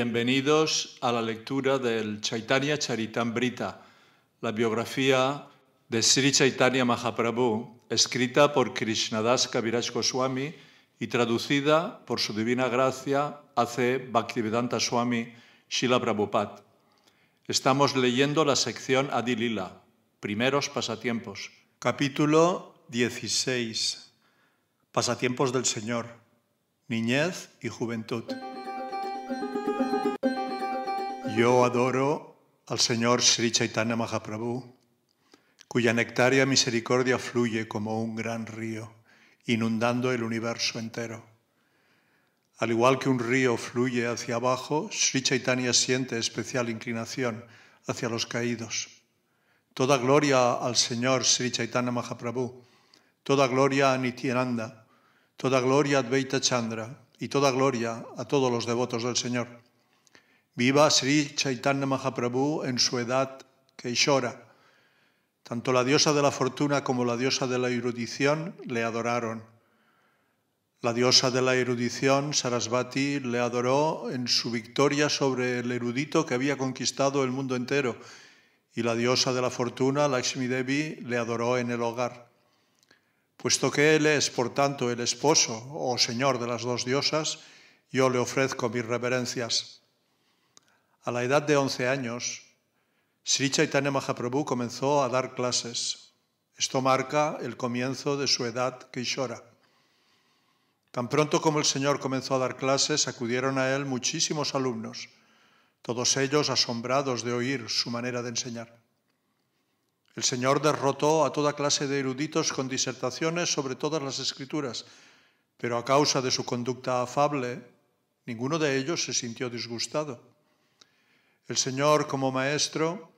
Bienvenidos a la lectura del Chaitanya Charitamrita, la biografía de Sri Chaitanya Mahaprabhu, escrita por Krishnadas Kaviraj Goswami y traducida por su divina gracia hace Bhaktivedanta Swami Shila Prabhupada. Estamos leyendo la sección Adilila, primeros pasatiempos. Capítulo 16. Pasatiempos del Señor, niñez y juventud. Yo adoro al Señor Sri Chaitanya Mahaprabhu, cuya nectaria misericordia fluye como un gran río, inundando el universo entero. Al igual que un río fluye hacia abajo, Sri Chaitanya siente especial inclinación hacia los caídos. Toda gloria al Señor Sri Chaitanya Mahaprabhu, toda gloria a Nityananda, toda gloria a Advaita Chandra y toda gloria a todos los devotos del Señor. Viva Sri Chaitanya Mahaprabhu en su edad Keishora. Tanto la diosa de la fortuna como la diosa de la erudición le adoraron. La diosa de la erudición, Sarasvati, le adoró en su victoria sobre el erudito que había conquistado el mundo entero, y la diosa de la fortuna, Lakshmi Devi, le adoró en el hogar. Puesto que él es, por tanto, el esposo o señor de las dos diosas, yo le ofrezco mis reverencias. A la edad de 11 años, Sri Chaitanya Mahaprabhu comenzó a dar clases. Esto marca el comienzo de su edad Kishora. Tan pronto como el Señor comenzó a dar clases, acudieron a él muchísimos alumnos, todos ellos asombrados de oír su manera de enseñar. El Señor derrotó a toda clase de eruditos con disertaciones sobre todas las escrituras, pero a causa de su conducta afable, ninguno de ellos se sintió disgustado. El Señor, como maestro,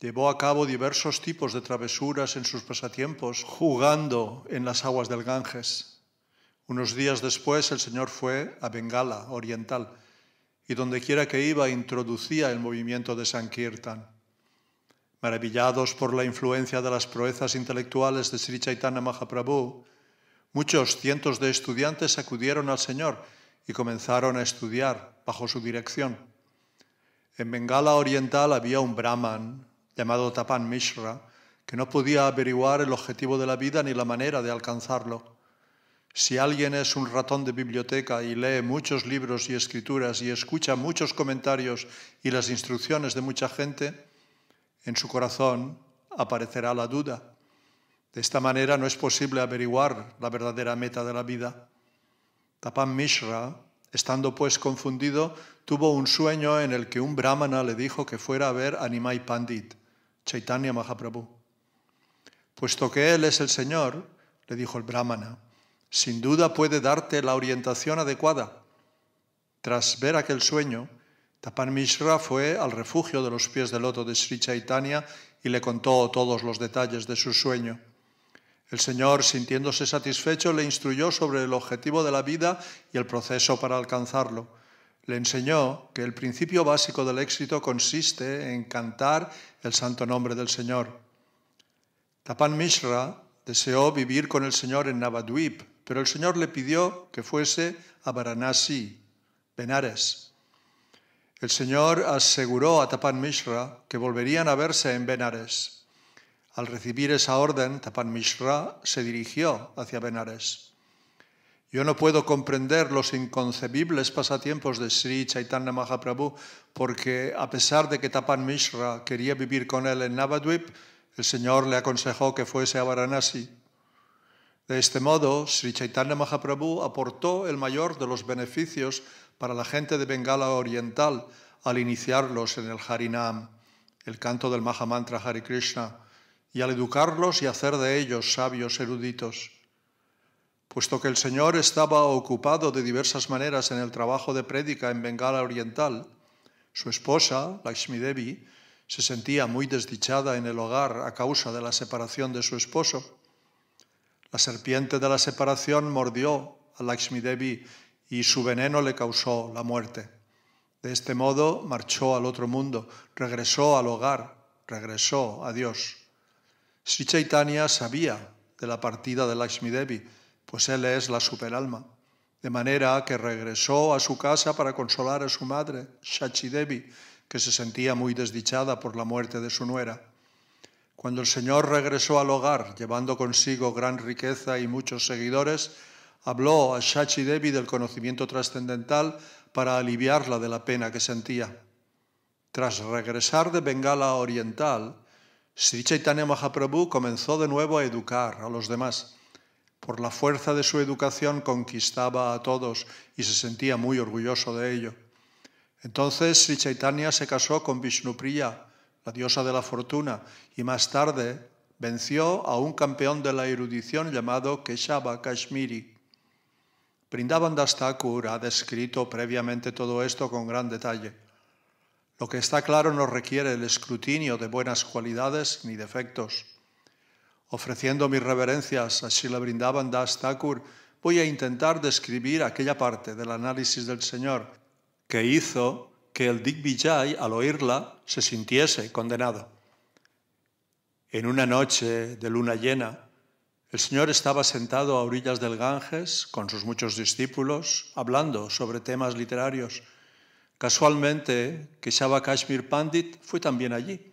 llevó a cabo diversos tipos de travesuras en sus pasatiempos, jugando en las aguas del Ganges. Unos días después, el Señor fue a Bengala, oriental, y dondequiera que iba introducía el movimiento de Sankirtan. Maravillados por la influencia de las proezas intelectuales de Sri Chaitanya Mahaprabhu, muchos cientos de estudiantes acudieron al Señor y comenzaron a estudiar bajo su dirección. En Bengala Oriental había un brahman llamado Tapan Mishra, que no podía averiguar el objetivo de la vida ni la manera de alcanzarlo. Si alguien es un ratón de biblioteca y lee muchos libros y escrituras y escucha muchos comentarios y las instrucciones de mucha gente, en su corazón aparecerá la duda. De esta manera no es posible averiguar la verdadera meta de la vida. Tapan Mishra Estando pues confundido, tuvo un sueño en el que un brahmana le dijo que fuera a ver a Nimai Pandit, Chaitanya Mahaprabhu. Puesto que él es el Señor, le dijo el brahmana, sin duda puede darte la orientación adecuada. Tras ver aquel sueño, Tapan Mishra fue al refugio de los pies del loto de Sri Chaitanya y le contó todos los detalles de su sueño. El Señor, sintiéndose satisfecho, le instruyó sobre el objetivo de la vida y el proceso para alcanzarlo. Le enseñó que el principio básico del éxito consiste en cantar el santo nombre del Señor. Tapan Mishra deseó vivir con el Señor en Navadvip, pero el Señor le pidió que fuese a Varanasi, Benares. El Señor aseguró a Tapan Mishra que volverían a verse en Benares. Al recibir esa orden, Tapan Mishra se dirigió hacia Benares. Yo no puedo comprender los inconcebibles pasatiempos de Sri Chaitanya Mahaprabhu, porque a pesar de que Tapan Mishra quería vivir con él en Navadvip, el Señor le aconsejó que fuese a Varanasi. De este modo, Sri Chaitanya Mahaprabhu aportó el mayor de los beneficios para la gente de Bengala Oriental al iniciarlos en el Harinam, el canto del Mahamantra Hare Krishna y al educarlos y hacer de ellos sabios eruditos. Puesto que el Señor estaba ocupado de diversas maneras en el trabajo de prédica en Bengala Oriental, su esposa, Lakshmi Devi, se sentía muy desdichada en el hogar a causa de la separación de su esposo. La serpiente de la separación mordió a Lakshmi y su veneno le causó la muerte. De este modo marchó al otro mundo, regresó al hogar, regresó a Dios. Sri Chaitanya sabía de la partida de Lakshmi Devi, pues él es la superalma. De manera que regresó a su casa para consolar a su madre, Shachi Devi, que se sentía muy desdichada por la muerte de su nuera. Cuando el Señor regresó al hogar, llevando consigo gran riqueza y muchos seguidores, habló a Shachi Devi del conocimiento trascendental para aliviarla de la pena que sentía. Tras regresar de Bengala Oriental, Sri Chaitanya Mahaprabhu comenzó de nuevo a educar a los demás. Por la fuerza de su educación conquistaba a todos y se sentía muy orgulloso de ello. Entonces Sri Chaitanya se casó con Vishnupriya, la diosa de la fortuna, y más tarde venció a un campeón de la erudición llamado Keshava Kashmiri. Brindavan Dastakur ha descrito previamente todo esto con gran detalle. Lo que está claro no requiere el escrutinio de buenas cualidades ni defectos. Ofreciendo mis reverencias a Shila Brindavan Das Thakur, voy a intentar describir aquella parte del análisis del Señor que hizo que el Digvijay, al oírla, se sintiese condenado. En una noche de luna llena, el Señor estaba sentado a orillas del Ganges con sus muchos discípulos, hablando sobre temas literarios Casualmente, Keshava Kashmir Pandit fue también allí.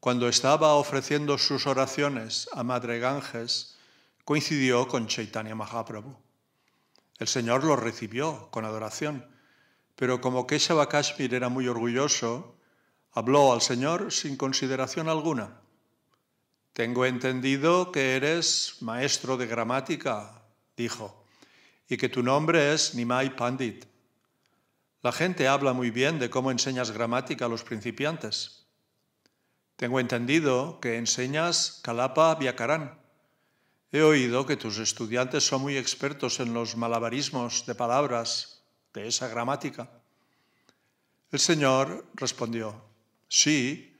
Cuando estaba ofreciendo sus oraciones a Madre Ganges, coincidió con Chaitanya Mahaprabhu. El Señor lo recibió con adoración, pero como Keshava Kashmir era muy orgulloso, habló al Señor sin consideración alguna. Tengo entendido que eres maestro de gramática, dijo, y que tu nombre es Nimai Pandit. La gente habla muy bien de cómo enseñas gramática a los principiantes. Tengo entendido que enseñas Calapa Viacarán. He oído que tus estudiantes son muy expertos en los malabarismos de palabras de esa gramática. El señor respondió, sí,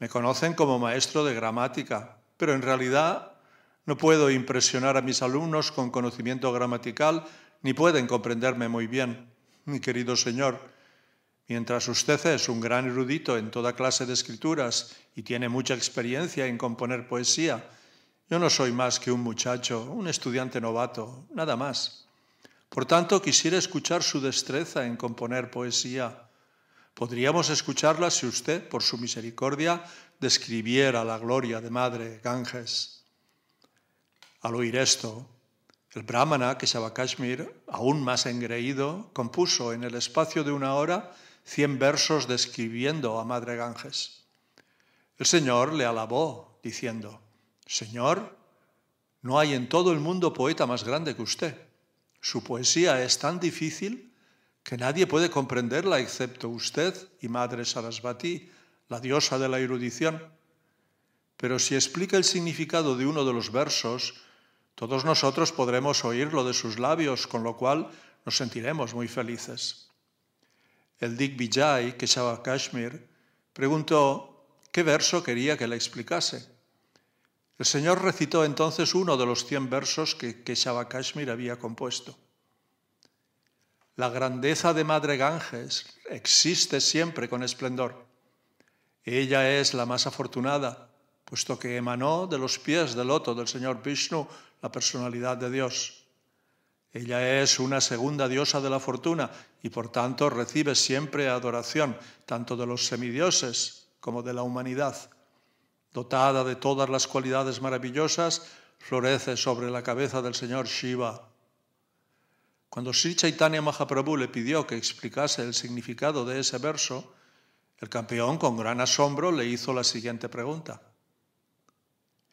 me conocen como maestro de gramática, pero en realidad no puedo impresionar a mis alumnos con conocimiento gramatical ni pueden comprenderme muy bien. Mi querido Señor, mientras usted es un gran erudito en toda clase de escrituras y tiene mucha experiencia en componer poesía, yo no soy más que un muchacho, un estudiante novato, nada más. Por tanto, quisiera escuchar su destreza en componer poesía. Podríamos escucharla si usted, por su misericordia, describiera la gloria de Madre Ganges. Al oír esto, el brahmana Keshava Kashmir, aún más engreído, compuso en el espacio de una hora cien versos describiendo a Madre Ganges. El Señor le alabó, diciendo, Señor, no hay en todo el mundo poeta más grande que usted. Su poesía es tan difícil que nadie puede comprenderla excepto usted y Madre Sarasvati, la diosa de la erudición. Pero si explica el significado de uno de los versos, todos nosotros podremos oírlo de sus labios, con lo cual nos sentiremos muy felices. El Dik Vijay, que Kashmir, preguntó qué verso quería que le explicase. El Señor recitó entonces uno de los cien versos que Keshava Kashmir había compuesto. La grandeza de Madre Ganges existe siempre con esplendor. Ella es la más afortunada, puesto que emanó de los pies del loto del Señor Vishnu la personalidad de Dios. Ella es una segunda diosa de la fortuna y por tanto recibe siempre adoración, tanto de los semidioses como de la humanidad. Dotada de todas las cualidades maravillosas, florece sobre la cabeza del señor Shiva. Cuando Sri Chaitanya Mahaprabhu le pidió que explicase el significado de ese verso, el campeón con gran asombro le hizo la siguiente pregunta.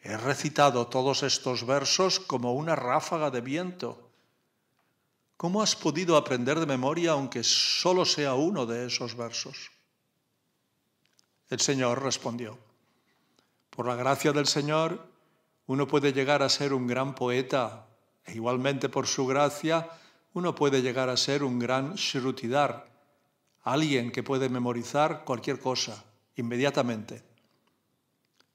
He recitado todos estos versos como una ráfaga de viento. ¿Cómo has podido aprender de memoria aunque solo sea uno de esos versos? El Señor respondió, por la gracia del Señor, uno puede llegar a ser un gran poeta e igualmente por su gracia, uno puede llegar a ser un gran shrutidar, alguien que puede memorizar cualquier cosa inmediatamente.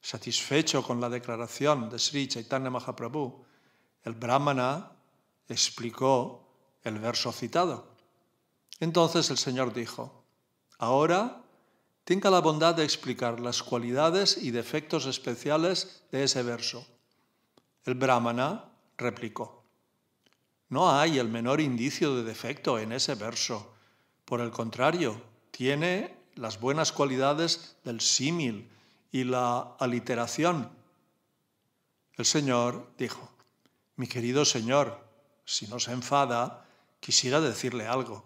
Satisfecho con la declaración de Sri Chaitanya Mahaprabhu, el brahmana explicó el verso citado. Entonces el Señor dijo, ahora tenga la bondad de explicar las cualidades y defectos especiales de ese verso. El brahmana replicó, no hay el menor indicio de defecto en ese verso. Por el contrario, tiene las buenas cualidades del símil, y la aliteración. El Señor dijo, mi querido Señor, si no se enfada, quisiera decirle algo.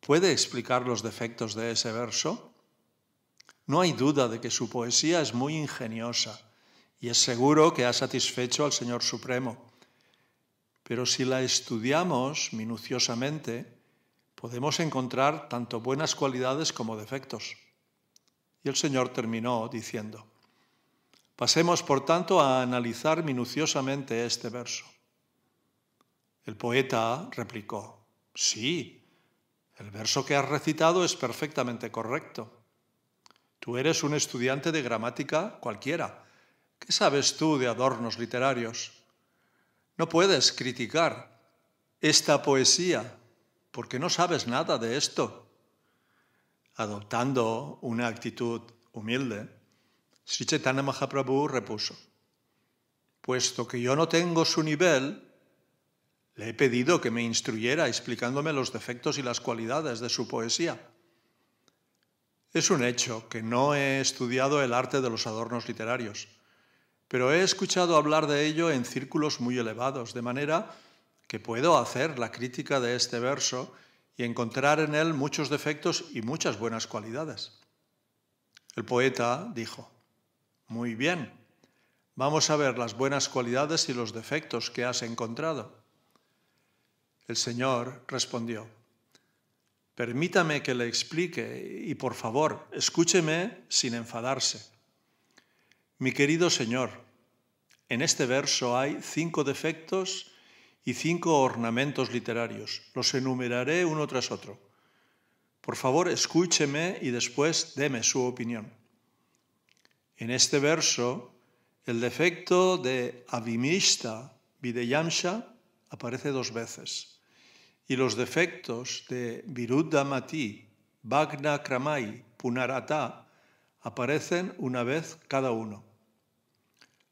¿Puede explicar los defectos de ese verso? No hay duda de que su poesía es muy ingeniosa y es seguro que ha satisfecho al Señor Supremo. Pero si la estudiamos minuciosamente, podemos encontrar tanto buenas cualidades como defectos el Señor terminó diciendo, pasemos por tanto a analizar minuciosamente este verso. El poeta replicó, sí, el verso que has recitado es perfectamente correcto. Tú eres un estudiante de gramática cualquiera. ¿Qué sabes tú de adornos literarios? No puedes criticar esta poesía porque no sabes nada de esto adoptando una actitud humilde, Sri Chaitanya Mahaprabhu repuso, puesto que yo no tengo su nivel, le he pedido que me instruyera explicándome los defectos y las cualidades de su poesía. Es un hecho que no he estudiado el arte de los adornos literarios, pero he escuchado hablar de ello en círculos muy elevados, de manera que puedo hacer la crítica de este verso y encontrar en él muchos defectos y muchas buenas cualidades. El poeta dijo, muy bien, vamos a ver las buenas cualidades y los defectos que has encontrado. El Señor respondió, permítame que le explique y por favor, escúcheme sin enfadarse. Mi querido Señor, en este verso hay cinco defectos y cinco ornamentos literarios. Los enumeraré uno tras otro. Por favor, escúcheme y después deme su opinión. En este verso, el defecto de abhimishta Videyamsha aparece dos veces y los defectos de Viruddha-Mati, bhagna Kramai, Punarata aparecen una vez cada uno.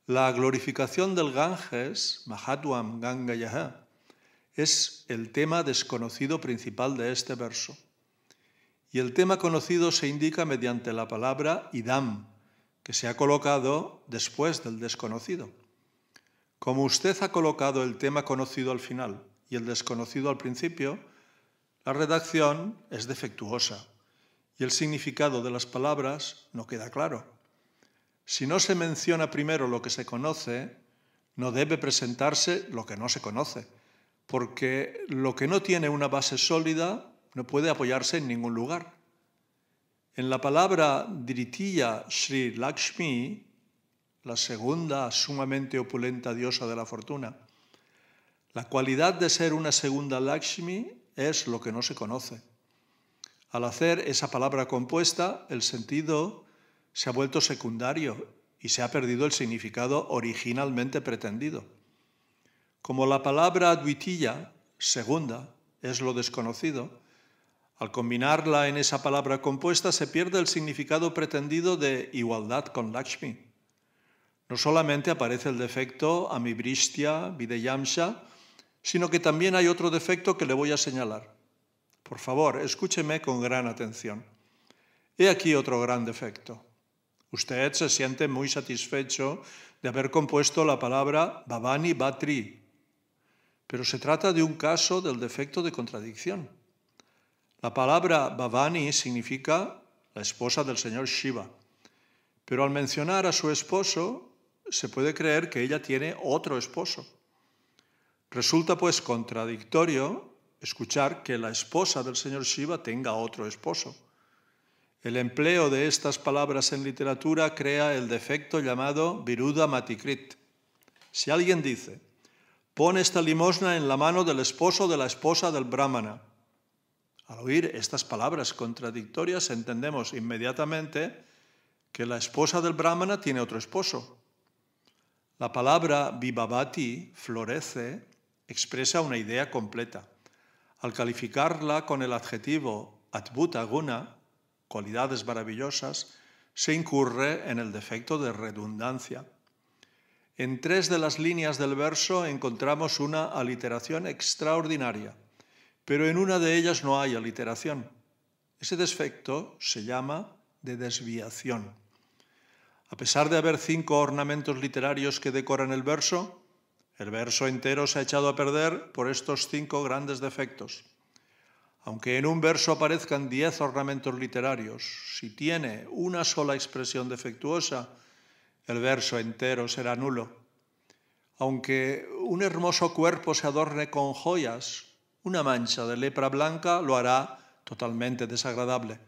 La glorificación del Ganges, Mahatwam Gangayaha, es el tema desconocido principal de este verso. Y el tema conocido se indica mediante la palabra idam, que se ha colocado después del desconocido. Como usted ha colocado el tema conocido al final y el desconocido al principio, la redacción es defectuosa y el significado de las palabras no queda claro. Si no se menciona primero lo que se conoce, no debe presentarse lo que no se conoce, porque lo que no tiene una base sólida no puede apoyarse en ningún lugar. En la palabra Dritiya Sri Lakshmi, la segunda sumamente opulenta diosa de la fortuna, la cualidad de ser una segunda Lakshmi es lo que no se conoce. Al hacer esa palabra compuesta, el sentido se ha vuelto secundario y se ha perdido el significado originalmente pretendido. Como la palabra advitilla, segunda, es lo desconocido, al combinarla en esa palabra compuesta se pierde el significado pretendido de igualdad con Lakshmi. No solamente aparece el defecto Amibristia videyamsa, sino que también hay otro defecto que le voy a señalar. Por favor, escúcheme con gran atención. He aquí otro gran defecto. Usted se siente muy satisfecho de haber compuesto la palabra Bhavani Bhatri, pero se trata de un caso del defecto de contradicción. La palabra Bhavani significa la esposa del señor Shiva, pero al mencionar a su esposo se puede creer que ella tiene otro esposo. Resulta pues contradictorio escuchar que la esposa del señor Shiva tenga otro esposo. El empleo de estas palabras en literatura crea el defecto llamado viruda matikrit. Si alguien dice, pon esta limosna en la mano del esposo de la esposa del brahmana, al oír estas palabras contradictorias entendemos inmediatamente que la esposa del brahmana tiene otro esposo. La palabra vivavati, florece, expresa una idea completa. Al calificarla con el adjetivo adbhuta guna, cualidades maravillosas, se incurre en el defecto de redundancia. En tres de las líneas del verso encontramos una aliteración extraordinaria, pero en una de ellas no hay aliteración. Ese defecto se llama de desviación. A pesar de haber cinco ornamentos literarios que decoran el verso, el verso entero se ha echado a perder por estos cinco grandes defectos. Aunque en un verso aparezcan diez ornamentos literarios, si tiene una sola expresión defectuosa, el verso entero será nulo. Aunque un hermoso cuerpo se adorne con joyas, una mancha de lepra blanca lo hará totalmente desagradable.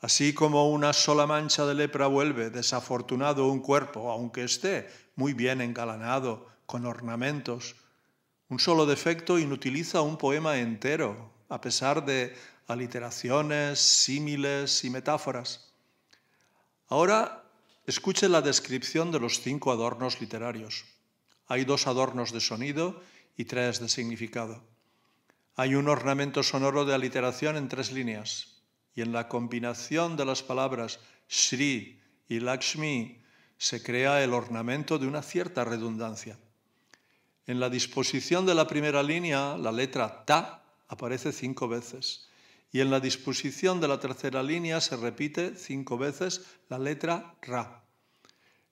Así como una sola mancha de lepra vuelve desafortunado un cuerpo, aunque esté muy bien engalanado, con ornamentos, un solo defecto inutiliza un poema entero, a pesar de aliteraciones, símiles y metáforas. Ahora escuche la descripción de los cinco adornos literarios. Hay dos adornos de sonido y tres de significado. Hay un ornamento sonoro de aliteración en tres líneas, y en la combinación de las palabras Shri y Lakshmi se crea el ornamento de una cierta redundancia. En la disposición de la primera línea, la letra Ta aparece cinco veces. Y en la disposición de la tercera línea se repite cinco veces la letra Ra.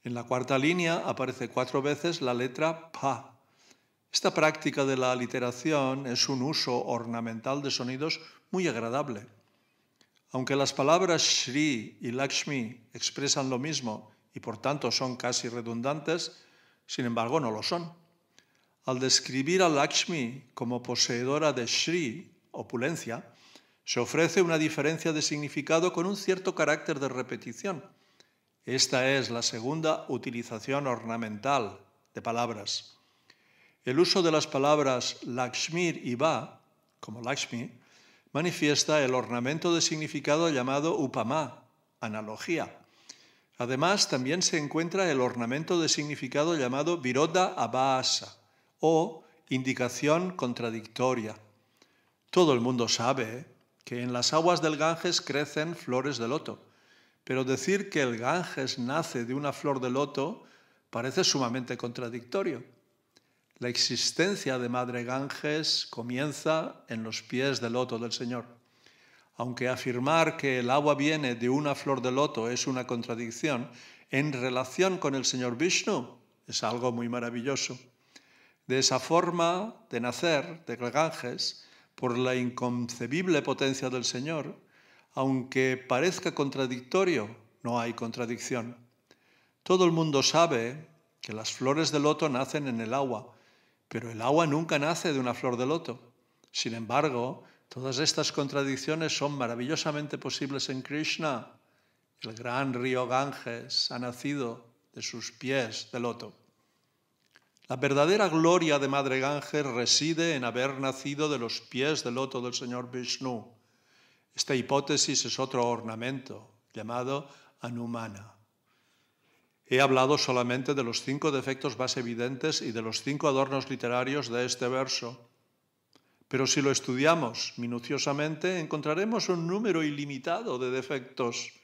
En la cuarta línea aparece cuatro veces la letra Pa. Esta práctica de la aliteración es un uso ornamental de sonidos muy agradable. Aunque las palabras Shri y Lakshmi expresan lo mismo y por tanto son casi redundantes, sin embargo no lo son. Al describir a Lakshmi como poseedora de Sri, opulencia, se ofrece una diferencia de significado con un cierto carácter de repetición. Esta es la segunda utilización ornamental de palabras. El uso de las palabras Lakshmi y Va, como Lakshmi, manifiesta el ornamento de significado llamado Upama, analogía. Además, también se encuentra el ornamento de significado llamado virodha Abhasa, o indicación contradictoria. Todo el mundo sabe que en las aguas del Ganges crecen flores de loto, pero decir que el Ganges nace de una flor de loto parece sumamente contradictorio. La existencia de Madre Ganges comienza en los pies del loto del Señor. Aunque afirmar que el agua viene de una flor de loto es una contradicción, en relación con el Señor Vishnu es algo muy maravilloso de esa forma de nacer de Ganges por la inconcebible potencia del Señor, aunque parezca contradictorio, no hay contradicción. Todo el mundo sabe que las flores de loto nacen en el agua, pero el agua nunca nace de una flor de loto. Sin embargo, todas estas contradicciones son maravillosamente posibles en Krishna. El gran río Ganges ha nacido de sus pies de loto. La verdadera gloria de Madre Ganges reside en haber nacido de los pies del loto del señor Vishnu. Esta hipótesis es otro ornamento llamado Anumana. He hablado solamente de los cinco defectos más evidentes y de los cinco adornos literarios de este verso. Pero si lo estudiamos minuciosamente, encontraremos un número ilimitado de defectos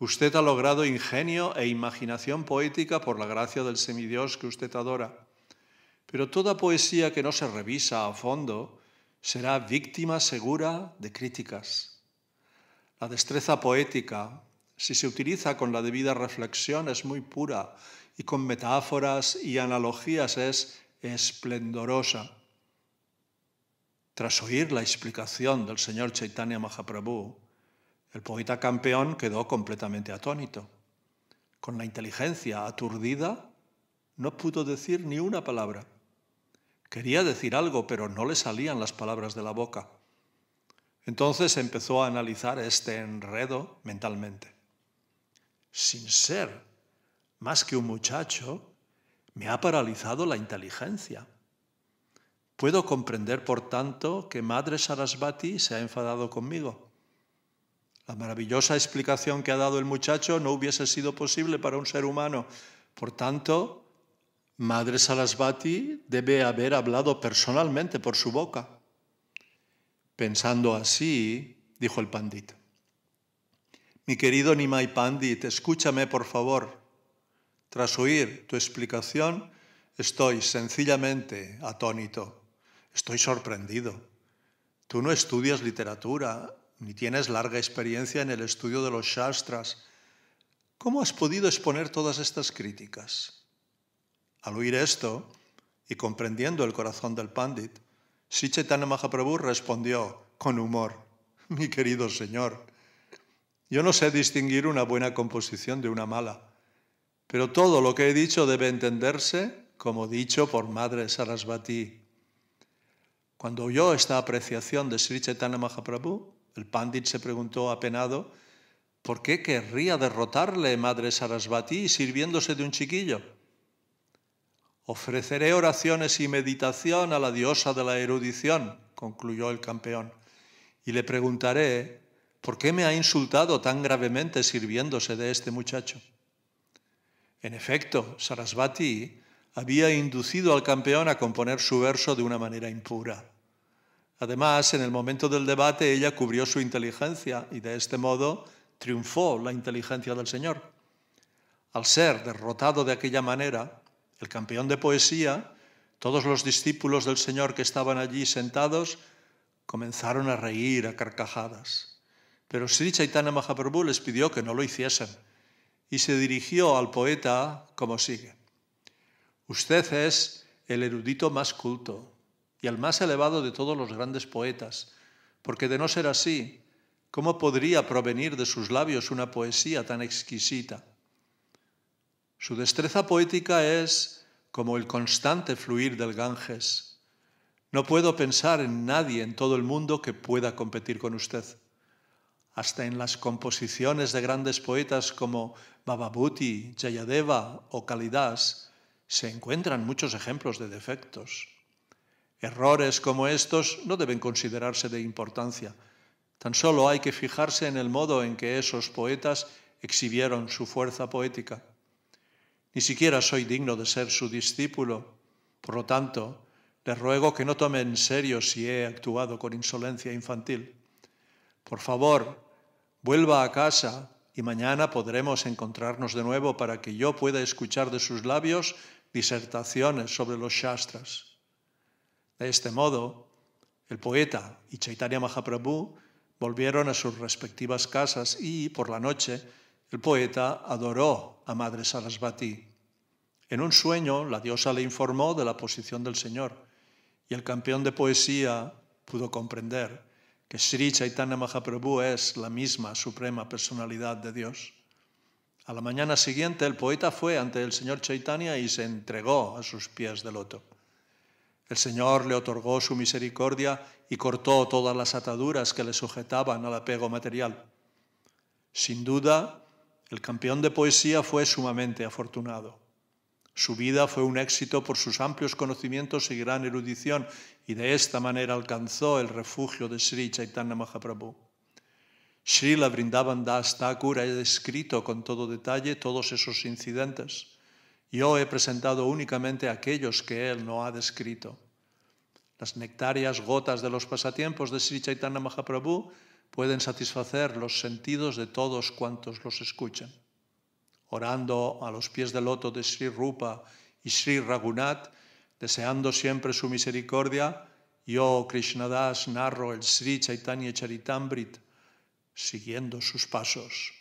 Usted ha logrado ingenio e imaginación poética por la gracia del semidios que usted adora. Pero toda poesía que no se revisa a fondo será víctima segura de críticas. La destreza poética, si se utiliza con la debida reflexión, es muy pura y con metáforas y analogías es esplendorosa. Tras oír la explicación del señor Chaitanya Mahaprabhu, el poeta campeón quedó completamente atónito. Con la inteligencia aturdida, no pudo decir ni una palabra. Quería decir algo, pero no le salían las palabras de la boca. Entonces empezó a analizar este enredo mentalmente. Sin ser más que un muchacho, me ha paralizado la inteligencia. Puedo comprender, por tanto, que Madre Sarasvati se ha enfadado conmigo. La maravillosa explicación que ha dado el muchacho no hubiese sido posible para un ser humano. Por tanto, Madre Sarasvati debe haber hablado personalmente por su boca. Pensando así, dijo el Pandit: Mi querido Nimai Pandit, escúchame por favor. Tras oír tu explicación, estoy sencillamente atónito. Estoy sorprendido. Tú no estudias literatura, ni tienes larga experiencia en el estudio de los Shastras. ¿Cómo has podido exponer todas estas críticas? Al oír esto, y comprendiendo el corazón del Pandit, Sri Chaitanya Mahaprabhu respondió con humor, mi querido señor, yo no sé distinguir una buena composición de una mala, pero todo lo que he dicho debe entenderse como dicho por Madre Sarasvati. Cuando oyó esta apreciación de Sri Chaitanya Mahaprabhu, el Pandit se preguntó apenado, ¿por qué querría derrotarle Madre Sarasvati sirviéndose de un chiquillo? Ofreceré oraciones y meditación a la diosa de la erudición, concluyó el campeón, y le preguntaré, ¿por qué me ha insultado tan gravemente sirviéndose de este muchacho? En efecto, Sarasvati había inducido al campeón a componer su verso de una manera impura. Además, en el momento del debate ella cubrió su inteligencia y de este modo triunfó la inteligencia del Señor. Al ser derrotado de aquella manera, el campeón de poesía, todos los discípulos del Señor que estaban allí sentados comenzaron a reír a carcajadas. Pero Sri Chaitanya Mahaprabhu les pidió que no lo hiciesen y se dirigió al poeta como sigue. Usted es el erudito más culto, y al más elevado de todos los grandes poetas, porque de no ser así, ¿cómo podría provenir de sus labios una poesía tan exquisita? Su destreza poética es como el constante fluir del Ganges. No puedo pensar en nadie en todo el mundo que pueda competir con usted. Hasta en las composiciones de grandes poetas como Bababuti, Yayadeva o Kalidas se encuentran muchos ejemplos de defectos. Errores como estos no deben considerarse de importancia. Tan solo hay que fijarse en el modo en que esos poetas exhibieron su fuerza poética. Ni siquiera soy digno de ser su discípulo. Por lo tanto, les ruego que no tome en serio si he actuado con insolencia infantil. Por favor, vuelva a casa y mañana podremos encontrarnos de nuevo para que yo pueda escuchar de sus labios disertaciones sobre los Shastras. De este modo, el poeta y Chaitanya Mahaprabhu volvieron a sus respectivas casas y, por la noche, el poeta adoró a Madre Sarasvati. En un sueño, la diosa le informó de la posición del Señor y el campeón de poesía pudo comprender que Sri Chaitanya Mahaprabhu es la misma suprema personalidad de Dios. A la mañana siguiente, el poeta fue ante el Señor Chaitanya y se entregó a sus pies de loto. El Señor le otorgó su misericordia y cortó todas las ataduras que le sujetaban al apego material. Sin duda, el campeón de poesía fue sumamente afortunado. Su vida fue un éxito por sus amplios conocimientos y gran erudición, y de esta manera alcanzó el refugio de Sri Chaitanya Mahaprabhu. Sri la Das Thakur ha descrito con todo detalle todos esos incidentes. Yo he presentado únicamente aquellos que él no ha descrito. Las nectarias gotas de los pasatiempos de Sri Chaitanya Mahaprabhu pueden satisfacer los sentidos de todos cuantos los escuchan. Orando a los pies del loto de Sri Rupa y Sri Raghunath, deseando siempre su misericordia, yo, Krishnadas, narro el Sri Chaitanya Charitamrit, siguiendo sus pasos.